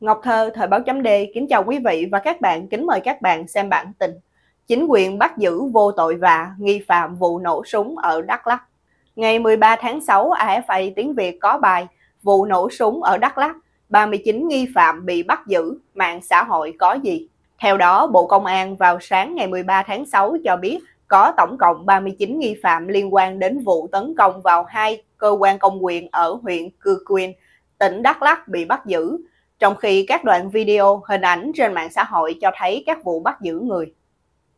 Ngọc Thơ, Thời báo chấm D, kính chào quý vị và các bạn, kính mời các bạn xem bản tin. Chính quyền bắt giữ vô tội và nghi phạm vụ nổ súng ở Đắk Lắk. Ngày 13 tháng 6, AFA Tiếng Việt có bài Vụ nổ súng ở Đắk Lắk, 39 nghi phạm bị bắt giữ, mạng xã hội có gì? Theo đó, Bộ Công an vào sáng ngày 13 tháng 6 cho biết có tổng cộng 39 nghi phạm liên quan đến vụ tấn công vào hai cơ quan công quyền ở huyện Cư Quyên, tỉnh Đắk Lắk bị bắt giữ trong khi các đoạn video, hình ảnh trên mạng xã hội cho thấy các vụ bắt giữ người.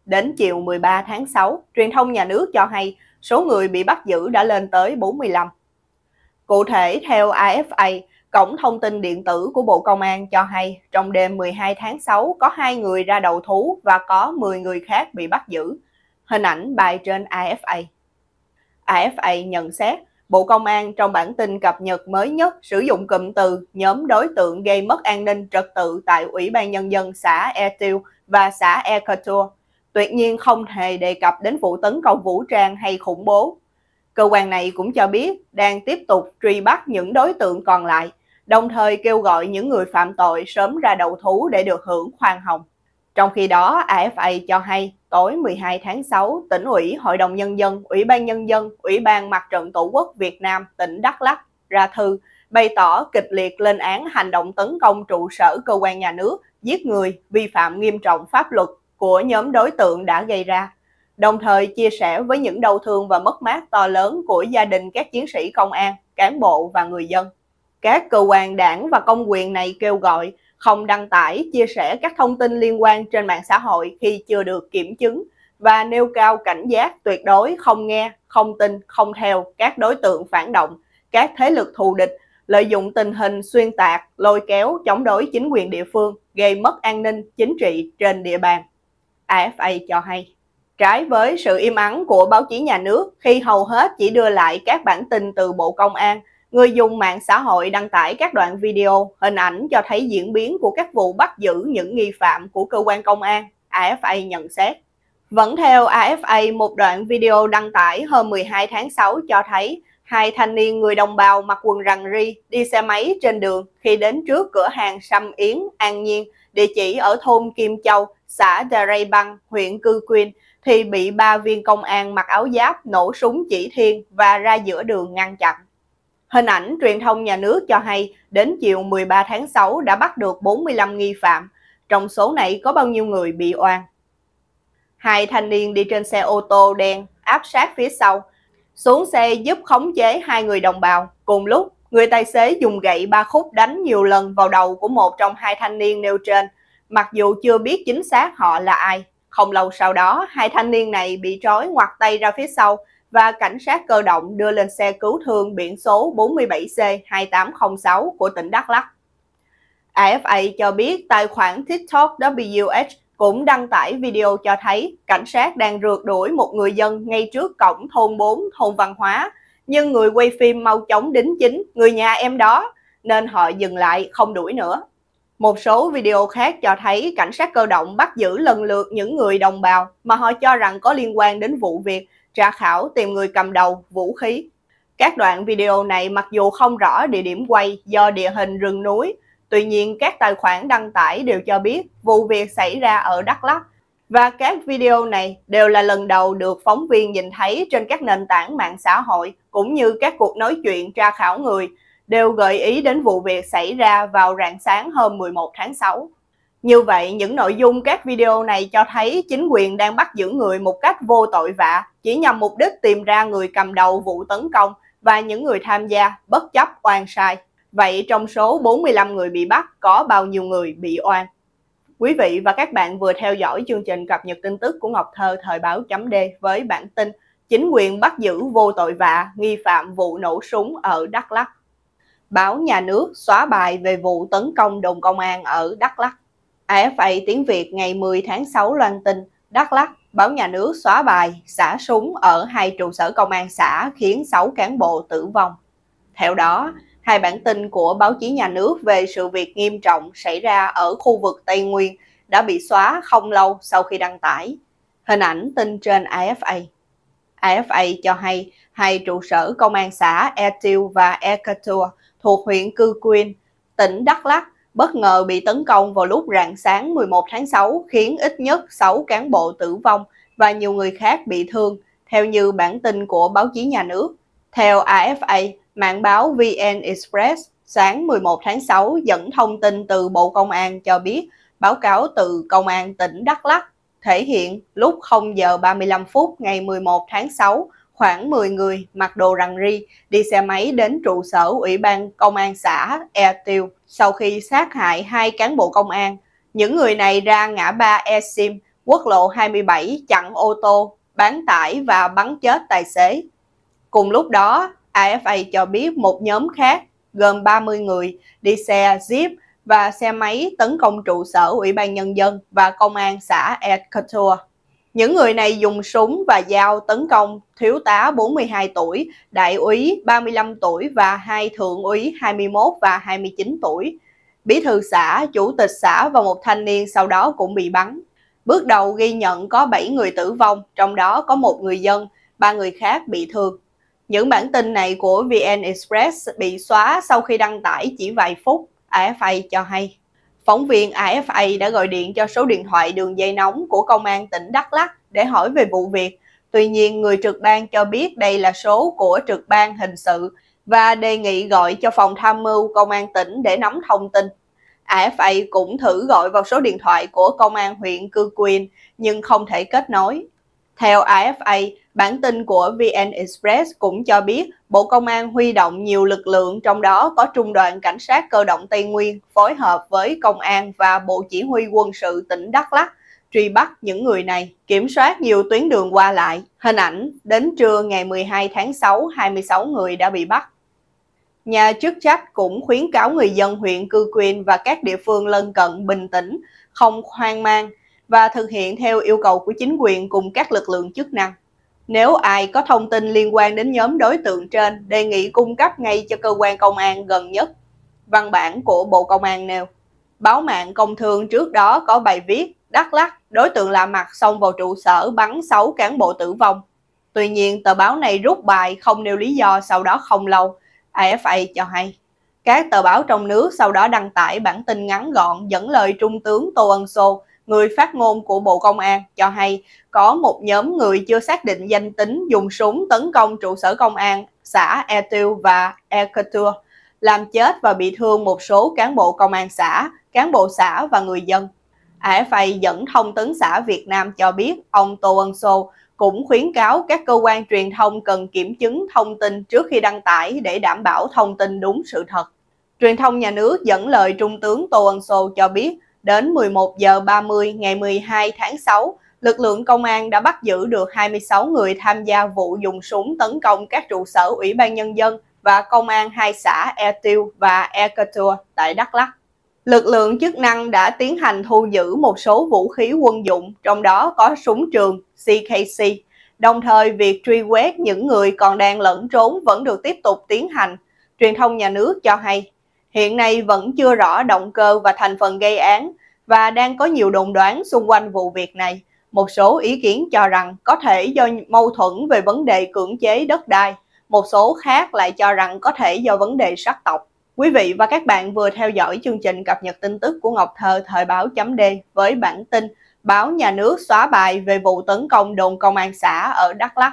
Đến chiều 13 tháng 6, truyền thông nhà nước cho hay số người bị bắt giữ đã lên tới 45. Cụ thể, theo AFA, Cổng thông tin điện tử của Bộ Công an cho hay trong đêm 12 tháng 6 có hai người ra đầu thú và có 10 người khác bị bắt giữ. Hình ảnh bài trên AFA. AFA nhận xét Bộ Công an trong bản tin cập nhật mới nhất sử dụng cụm từ nhóm đối tượng gây mất an ninh trật tự tại Ủy ban Nhân dân xã E Tiêu và xã E Couture. Tuyệt nhiên không hề đề cập đến vụ tấn công vũ trang hay khủng bố. Cơ quan này cũng cho biết đang tiếp tục truy bắt những đối tượng còn lại, đồng thời kêu gọi những người phạm tội sớm ra đầu thú để được hưởng khoan hồng. Trong khi đó, AFA cho hay tối 12 tháng 6, tỉnh ủy, hội đồng nhân dân, ủy ban nhân dân, ủy ban mặt trận tổ quốc Việt Nam tỉnh Đắk Lắk ra thư bày tỏ kịch liệt lên án hành động tấn công trụ sở cơ quan nhà nước, giết người, vi phạm nghiêm trọng pháp luật của nhóm đối tượng đã gây ra. Đồng thời chia sẻ với những đau thương và mất mát to lớn của gia đình các chiến sĩ công an, cán bộ và người dân. Các cơ quan đảng và công quyền này kêu gọi không đăng tải, chia sẻ các thông tin liên quan trên mạng xã hội khi chưa được kiểm chứng và nêu cao cảnh giác tuyệt đối không nghe, không tin, không theo các đối tượng phản động, các thế lực thù địch lợi dụng tình hình xuyên tạc, lôi kéo chống đối chính quyền địa phương, gây mất an ninh chính trị trên địa bàn. AFA cho hay, trái với sự im ắng của báo chí nhà nước khi hầu hết chỉ đưa lại các bản tin từ Bộ Công an Người dùng mạng xã hội đăng tải các đoạn video, hình ảnh cho thấy diễn biến của các vụ bắt giữ những nghi phạm của cơ quan công an, AFA nhận xét. Vẫn theo AFA, một đoạn video đăng tải hôm 12 tháng 6 cho thấy hai thanh niên người đồng bào mặc quần rằn ri đi xe máy trên đường khi đến trước cửa hàng Sâm Yến An Nhiên, địa chỉ ở thôn Kim Châu, xã Đà Rây Băng, huyện Cư Quyên, thì bị ba viên công an mặc áo giáp nổ súng chỉ thiên và ra giữa đường ngăn chặn. Hình ảnh truyền thông nhà nước cho hay đến chiều 13 tháng 6 đã bắt được 45 nghi phạm. Trong số này có bao nhiêu người bị oan? Hai thanh niên đi trên xe ô tô đen áp sát phía sau, xuống xe giúp khống chế hai người đồng bào. Cùng lúc, người tài xế dùng gậy ba khúc đánh nhiều lần vào đầu của một trong hai thanh niên nêu trên, mặc dù chưa biết chính xác họ là ai. Không lâu sau đó, hai thanh niên này bị trói ngoặt tay ra phía sau, và cảnh sát cơ động đưa lên xe cứu thương biển số 47C2806 của tỉnh Đắk Lắk. AFA cho biết tài khoản TikTok WH cũng đăng tải video cho thấy cảnh sát đang rượt đuổi một người dân ngay trước cổng thôn 4 thôn Văn Hóa, nhưng người quay phim mau chóng đính chính người nhà em đó nên họ dừng lại không đuổi nữa. Một số video khác cho thấy cảnh sát cơ động bắt giữ lần lượt những người đồng bào mà họ cho rằng có liên quan đến vụ việc tra khảo tìm người cầm đầu, vũ khí. Các đoạn video này mặc dù không rõ địa điểm quay do địa hình rừng núi, tuy nhiên các tài khoản đăng tải đều cho biết vụ việc xảy ra ở Đắk Lắk và các video này đều là lần đầu được phóng viên nhìn thấy trên các nền tảng mạng xã hội cũng như các cuộc nói chuyện tra khảo người đều gợi ý đến vụ việc xảy ra vào rạng sáng hôm 11 tháng 6. Như vậy, những nội dung các video này cho thấy chính quyền đang bắt giữ người một cách vô tội vạ, chỉ nhằm mục đích tìm ra người cầm đầu vụ tấn công và những người tham gia bất chấp oan sai. Vậy trong số 45 người bị bắt có bao nhiêu người bị oan? Quý vị và các bạn vừa theo dõi chương trình cập nhật tin tức của Ngọc Thơ thời báo chấm D với bản tin Chính quyền bắt giữ vô tội vạ nghi phạm vụ nổ súng ở Đắk Lắk. Báo nhà nước xóa bài về vụ tấn công đồn công an ở Đắk Lắk. AFA Tiếng Việt ngày 10 tháng 6 loan tin, Đắk Lắk, báo nhà nước xóa bài, xả súng ở hai trụ sở công an xã khiến 6 cán bộ tử vong. Theo đó, hai bản tin của báo chí nhà nước về sự việc nghiêm trọng xảy ra ở khu vực Tây Nguyên đã bị xóa không lâu sau khi đăng tải. Hình ảnh tin trên AFA. AFA cho hay hai trụ sở công an xã Etil và Ekatur thuộc huyện Cư Quyên, tỉnh Đắk Lắk bất ngờ bị tấn công vào lúc rạng sáng 11 tháng 6 khiến ít nhất 6 cán bộ tử vong và nhiều người khác bị thương, theo như bản tin của báo chí nhà nước. Theo AFA, mạng báo VN Express sáng 11 tháng 6 dẫn thông tin từ Bộ Công an cho biết báo cáo từ Công an tỉnh Đắk Lắk thể hiện lúc 0 giờ 35 phút ngày 11 tháng 6, khoảng 10 người mặc đồ rằn ri đi xe máy đến trụ sở Ủy ban Công an xã E Tiêu sau khi sát hại hai cán bộ công an. Những người này ra ngã ba E Sim, quốc lộ 27 chặn ô tô, bán tải và bắn chết tài xế. Cùng lúc đó, AFA cho biết một nhóm khác gồm 30 người đi xe Jeep và xe máy tấn công trụ sở Ủy ban Nhân dân và Công an xã El Couture. Những người này dùng súng và dao tấn công thiếu tá 42 tuổi, đại úy 35 tuổi và hai thượng úy 21 và 29 tuổi. Bí thư xã, chủ tịch xã và một thanh niên sau đó cũng bị bắn. Bước đầu ghi nhận có 7 người tử vong, trong đó có một người dân, ba người khác bị thương. Những bản tin này của VN Express bị xóa sau khi đăng tải chỉ vài phút, AFA cho hay. Phóng viên AFA đã gọi điện cho số điện thoại đường dây nóng của Công an tỉnh Đắk Lắk để hỏi về vụ việc. Tuy nhiên, người trực ban cho biết đây là số của trực ban hình sự và đề nghị gọi cho phòng tham mưu Công an tỉnh để nắm thông tin. AFA cũng thử gọi vào số điện thoại của Công an huyện Cư Quyên nhưng không thể kết nối. Theo AFA, bản tin của VN Express cũng cho biết Bộ Công an huy động nhiều lực lượng, trong đó có Trung đoàn Cảnh sát Cơ động Tây Nguyên phối hợp với Công an và Bộ Chỉ huy quân sự tỉnh Đắk Lắk truy bắt những người này, kiểm soát nhiều tuyến đường qua lại. Hình ảnh, đến trưa ngày 12 tháng 6, 26 người đã bị bắt. Nhà chức trách cũng khuyến cáo người dân huyện Cư Quyên và các địa phương lân cận bình tĩnh, không hoang mang, và thực hiện theo yêu cầu của chính quyền cùng các lực lượng chức năng. Nếu ai có thông tin liên quan đến nhóm đối tượng trên, đề nghị cung cấp ngay cho cơ quan công an gần nhất. Văn bản của Bộ Công an nêu. Báo mạng Công Thương trước đó có bài viết Đắk Lắc, đối tượng lạ mặt xông vào trụ sở bắn 6 cán bộ tử vong. Tuy nhiên, tờ báo này rút bài không nêu lý do sau đó không lâu. AFA cho hay. Các tờ báo trong nước sau đó đăng tải bản tin ngắn gọn dẫn lời Trung tướng Tô Ân Sô người phát ngôn của Bộ Công an cho hay có một nhóm người chưa xác định danh tính dùng súng tấn công trụ sở công an xã E và E làm chết và bị thương một số cán bộ công an xã, cán bộ xã và người dân. AFA dẫn thông tấn xã Việt Nam cho biết ông Tô Ân Sô cũng khuyến cáo các cơ quan truyền thông cần kiểm chứng thông tin trước khi đăng tải để đảm bảo thông tin đúng sự thật. Truyền thông nhà nước dẫn lời Trung tướng Tô Ân Sô cho biết Đến 11 giờ 30 ngày 12 tháng 6, lực lượng công an đã bắt giữ được 26 người tham gia vụ dùng súng tấn công các trụ sở Ủy ban Nhân dân và công an hai xã E Tiêu và E Katua tại Đắk Lắk. Lực lượng chức năng đã tiến hành thu giữ một số vũ khí quân dụng, trong đó có súng trường CKC. Đồng thời, việc truy quét những người còn đang lẫn trốn vẫn được tiếp tục tiến hành. Truyền thông nhà nước cho hay, Hiện nay vẫn chưa rõ động cơ và thành phần gây án và đang có nhiều đồn đoán xung quanh vụ việc này. Một số ý kiến cho rằng có thể do mâu thuẫn về vấn đề cưỡng chế đất đai, một số khác lại cho rằng có thể do vấn đề sắc tộc. Quý vị và các bạn vừa theo dõi chương trình cập nhật tin tức của Ngọc Thơ thời báo chấm D với bản tin Báo nhà nước xóa bài về vụ tấn công đồn công an xã ở Đắk Lắk.